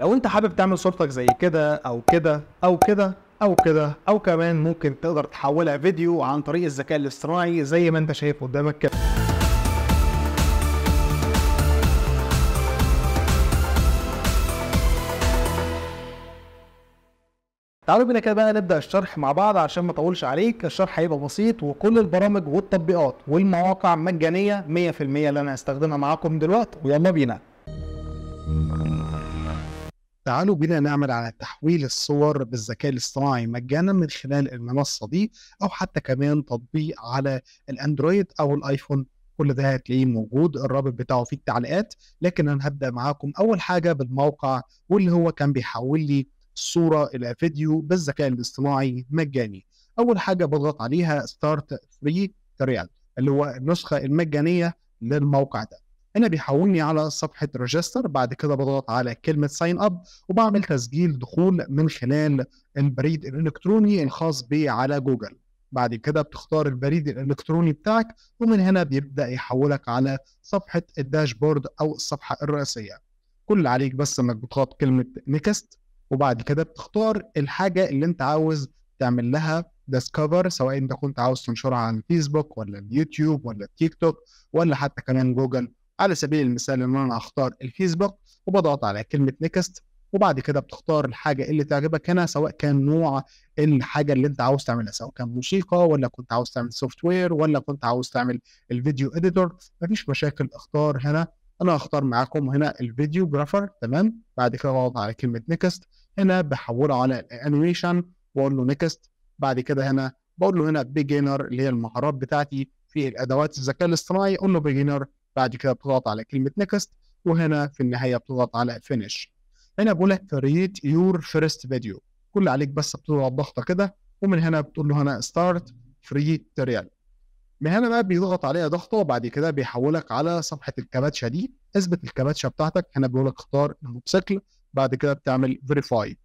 لو انت حابب تعمل صورتك زي كده او كده او كده او كده او كمان ممكن تقدر تحولها فيديو عن طريق الذكاء الاصطناعي زي ما انت شايف قدامك كده تعالوا بينا كده بقى نبدا الشرح مع بعض عشان ما اطولش عليك الشرح هيبقى بسيط وكل البرامج والتطبيقات والمواقع مجانيه 100% اللي انا هستخدمها معاكم دلوقتي ويلا بينا تعالوا بنا نعمل على تحويل الصور بالذكاء الاصطناعي مجانا من خلال المنصة دي أو حتى كمان تطبيق على الأندرويد أو الآيفون كل ده هتلاقيه موجود الرابط بتاعه في التعليقات لكن أنا هبدأ معاكم أول حاجة بالموقع واللي هو كان بيحول لي الصورة إلى فيديو بالذكاء الاصطناعي مجاني أول حاجة بضغط عليها ستارت فري تريال اللي هو النسخة المجانية للموقع ده هنا بيحولني على صفحه ريجستر بعد كده بضغط على كلمه ساين اب وبعمل تسجيل دخول من خلال البريد الالكتروني الخاص بي على جوجل بعد كده بتختار البريد الالكتروني بتاعك ومن هنا بيبدا يحولك على صفحه الداشبورد او الصفحه الرئيسيه كل عليك بس انك بتضغط كلمه نيكست وبعد كده بتختار الحاجه اللي انت عاوز تعمل لها ديسكفر سواء انت كنت عاوز تنشرها على الفيسبوك ولا اليوتيوب ولا التيك توك ولا حتى كمان جوجل على سبيل المثال ان انا اختار الفيسبوك وبضغط على كلمه نيكست وبعد كده بتختار الحاجه اللي تعجبك هنا سواء كان نوع الحاجه اللي انت عاوز تعملها سواء كان موسيقى ولا كنت عاوز تعمل سوفت وير ولا كنت عاوز تعمل الفيديو اديتور مفيش مشاكل اختار هنا انا هختار معاكم هنا الفيديو جرافر تمام بعد كده بضغط على كلمه نيكست هنا بحوله على الانيميشن واقول له نيكست بعد كده هنا بقول له هنا بيجينر اللي هي المهارات بتاعتي في الادوات الذكاء الاصطناعي اقول له بيجينر بعد كده بتضغط على كلمه نكست وهنا في النهايه بتضغط على فينيش هنا بقول لك كرييت يور فيرست فيديو كل عليك بس بتضغط ضغطه كده ومن هنا بتقول له هنا ستارت فري تريال من هنا بقى بيضغط عليها ضغطه وبعد كده بيحولك على صفحه الكباتشه دي اثبت الكباتشه بتاعتك هنا بيقول لك اختار الموتوسيكل بعد كده بتعمل فيريفاي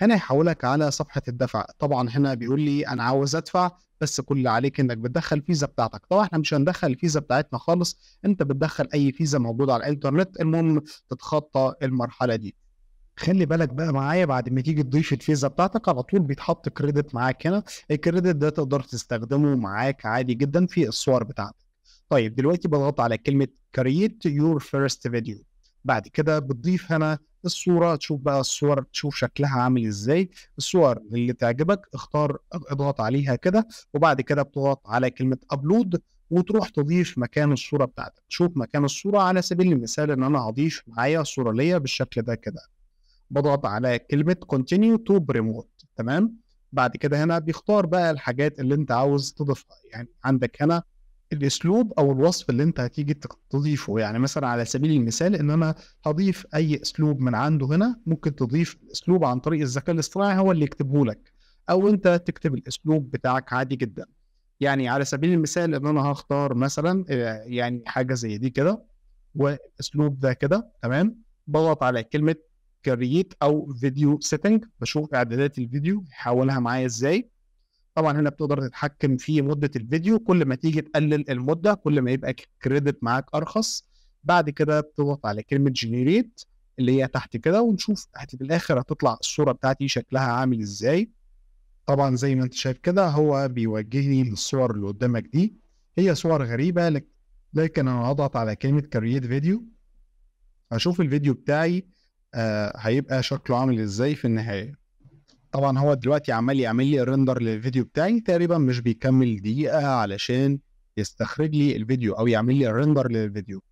هنا يحولك على صفحه الدفع طبعا هنا بيقول لي انا عاوز ادفع بس كل اللي عليك انك بتدخل الفيزا بتاعتك طبعا احنا مش هندخل الفيزا بتاعتنا خالص انت بتدخل اي فيزا موجوده على الانترنت المهم تتخطى المرحله دي خلي بالك بقى معايا بعد ما تيجي تضيف الفيزا بتاعتك على طول بيتحط كريدت معاك هنا الكريدت ده تقدر تستخدمه معاك عادي جدا في الصور بتاعتك طيب دلوقتي بضغط على كلمه create your first video بعد كده بتضيف هنا الصوره تشوف بقى الصور تشوف شكلها عامل ازاي الصور اللي تعجبك اختار اضغط عليها كده وبعد كده بتضغط على كلمه ابلود وتروح تضيف مكان الصوره بتاعتك تشوف مكان الصوره على سبيل المثال ان انا هضيف معايا صوره ليا بالشكل ده كده بضغط على كلمه كونتينيو تو بريموت تمام بعد كده هنا بيختار بقى الحاجات اللي انت عاوز تضيفها يعني عندك هنا الاسلوب او الوصف اللي انت هتيجي تضيفه يعني مثلا على سبيل المثال ان انا هضيف اي اسلوب من عنده هنا ممكن تضيف اسلوب عن طريق الذكاء الاصطناعي هو اللي يكتبه لك او انت تكتب الاسلوب بتاعك عادي جدا يعني على سبيل المثال ان انا هختار مثلا آه، يعني حاجه زي دي كده واسلوب ده كده تمام بضغط على كلمه كرييت او فيديو سيتنج بشوف اعدادات الفيديو يحولها معايا ازاي طبعا هنا بتقدر تتحكم في مده الفيديو كل ما تيجي تقلل المده كل ما يبقى كريدت معاك ارخص بعد كده بتضغط على كلمه جنريت اللي هي تحت كده ونشوف في الاخر هتطلع الصوره بتاعتي شكلها عامل ازاي طبعا زي ما انت شايف كده هو بيوجهني للصور اللي قدامك دي هي صور غريبه لك لكن انا هضغط على كلمه كرييت فيديو هشوف الفيديو بتاعي آه هيبقى شكله عامل ازاي في النهايه طبعا هو دلوقتي عمال يعمل لي ريندر للفيديو بتاعي تقريبا مش بيكمل دقيقه علشان يستخرج لي الفيديو او يعمل لي ريندر للفيديو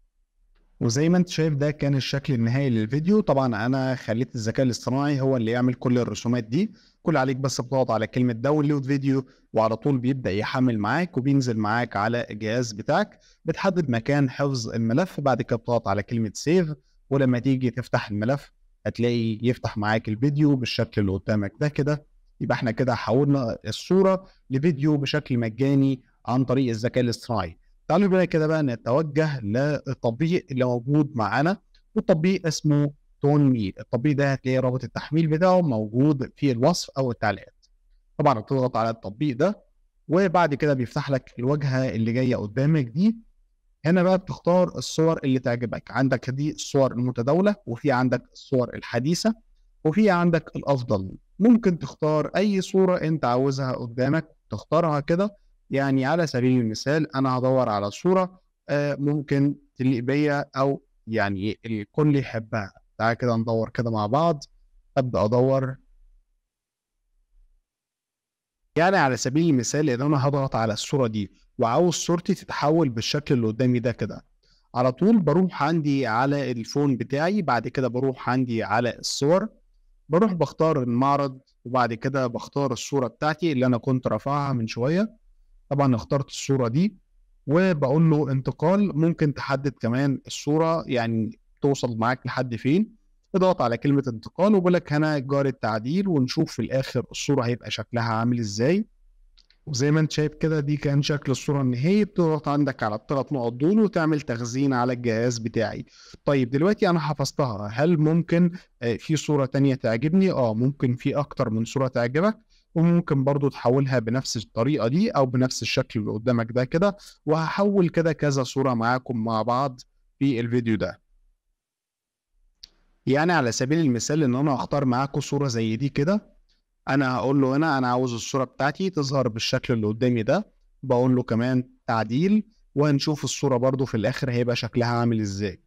وزي ما انت شايف ده كان الشكل النهائي للفيديو طبعا انا خليت الذكاء الاصطناعي هو اللي يعمل كل الرسومات دي كل عليك بس بتضغط على كلمه داونلود فيديو وعلى طول بيبدا يحمل معاك وبينزل معاك على الجهاز بتاعك بتحدد مكان حفظ الملف بعد كده بتضغط على كلمه سيف ولما تيجي تفتح الملف هتلاقي يفتح معاك الفيديو بالشكل اللي قدامك ده كده يبقى احنا كده حولنا الصوره لفيديو بشكل مجاني عن طريق الذكاء الاصطناعي تعالوا بقى كده بقى نتوجه للتطبيق اللي موجود معانا والتطبيق اسمه تون مي التطبيق ده هتلاقي رابط التحميل بتاعه موجود في الوصف او التعليقات طبعا بتضغط على التطبيق ده وبعد كده بيفتح لك الواجهه اللي جايه قدامك دي هنا بقى بتختار الصور اللي تعجبك عندك دي الصور المتداولة وفي عندك الصور الحديثة وفي عندك الأفضل ممكن تختار أي صورة أنت عاوزها قدامك تختارها كده يعني على سبيل المثال أنا هدور على صورة آه، ممكن تليق بيا أو يعني الكل يحبها تعالى كده ندور كده مع بعض أبدأ أدور يعني على سبيل المثال ان انا هضغط على الصوره دي وعاوز صورتي تتحول بالشكل اللي قدامي ده كده على طول بروح عندي على الفون بتاعي بعد كده بروح عندي على الصور بروح بختار المعرض وبعد كده بختار الصورة بتاعتي اللي أنا كنت رافعها من شوية طبعا اخترت الصورة دي وبقول له انتقال ممكن تحدد كمان الصورة يعني توصل معاك لحد فين اضغط على كلمه انتقال وبقول لك هنا جار التعديل ونشوف في الاخر الصوره هيبقى شكلها عامل ازاي وزي ما انت شايف كده دي كان شكل الصوره النهائي بتضغط عندك على الثلاث نقط دول وتعمل تخزين على الجهاز بتاعي طيب دلوقتي انا حفظتها هل ممكن آه، في صوره تانية تعجبني اه ممكن في اكتر من صوره تعجبك وممكن برضو تحولها بنفس الطريقه دي او بنفس الشكل اللي قدامك ده كده وهحول كده كذا صوره معاكم مع بعض في الفيديو ده يعني على سبيل المثال ان انا اختار معاكم صوره زي دي كده انا هقول له هنا انا عاوز الصوره بتاعتي تظهر بالشكل اللي قدامي ده بقول له كمان تعديل وهنشوف الصوره برده في الاخر هيبقى شكلها عامل ازاي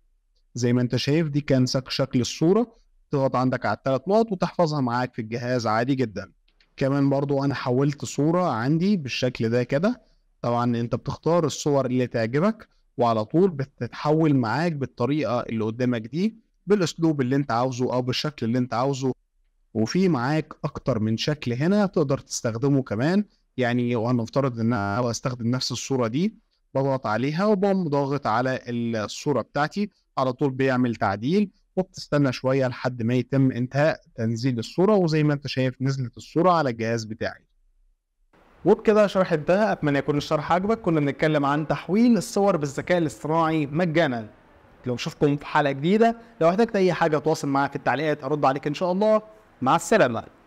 زي ما انت شايف دي كان شكل الصوره تضغط عندك على الثلاث نقط وتحفظها معاك في الجهاز عادي جدا كمان برضو انا حولت صورة عندي بالشكل ده كده طبعا انت بتختار الصور اللي تعجبك وعلى طول بتتحول معاك بالطريقة اللي قدامك دي بالاسلوب اللي انت عاوزه او بالشكل اللي انت عاوزه وفي معاك اكتر من شكل هنا تقدر تستخدمه كمان يعني وهنفترض ان انا استخدم نفس الصوره دي بضغط عليها وبقوم ضاغط على الصوره بتاعتي على طول بيعمل تعديل وبتستنى شويه لحد ما يتم انتهاء تنزيل الصوره وزي ما انت شايف نزلت الصوره على الجهاز بتاعي وبكده شرح انتهى اتمنى يكون الشرح عجبك كنا بنتكلم عن تحويل الصور بالذكاء الاصطناعي مجانا لو نشوفكم في حلقه جديده لو احتجت اي حاجه تواصل معايا في التعليقات ارد عليك ان شاء الله مع السلامه